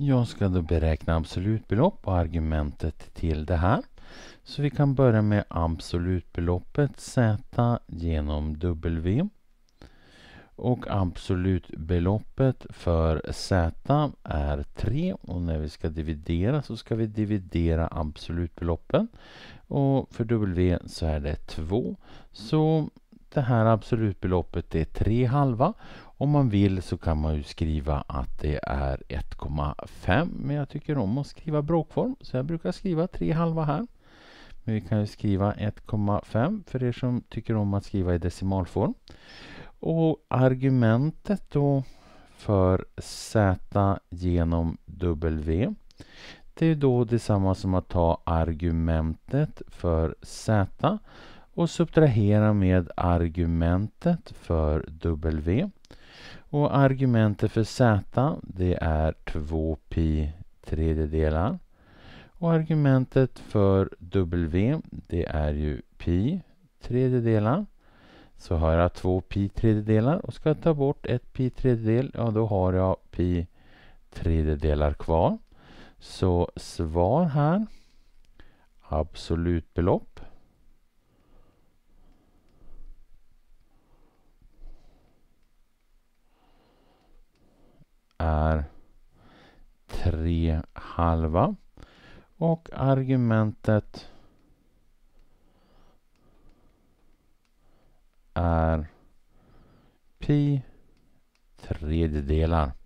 Jag ska då beräkna absolutbelopp och argumentet till det här. Så vi kan börja med absolutbeloppet Z genom W. Och absolutbeloppet för Z är 3 och när vi ska dividera så ska vi dividera absolutbeloppen. Och för W så är det 2. Så det här absolutbeloppet är 3 halva. Om man vill så kan man ju skriva att det är 1,5 men jag tycker om att skriva bråkform så jag brukar skriva 3 halva här. Men vi kan ju skriva 1,5 för er som tycker om att skriva i decimalform. Och argumentet då för Z genom W det är då detsamma som att ta argumentet för Z och subtrahera med argumentet för W. Och argumentet för Z det är 2pi tredjedelar. Och argumentet för W det är ju pi tredjedelar. Så har jag 2 pi tredjedelar och ska jag ta bort 1 pi tredjedel, ja då har jag pi tredjedelar kvar. Så svar här, absolutbelopp är tre halva. Och argumentet är pi tredjedelar.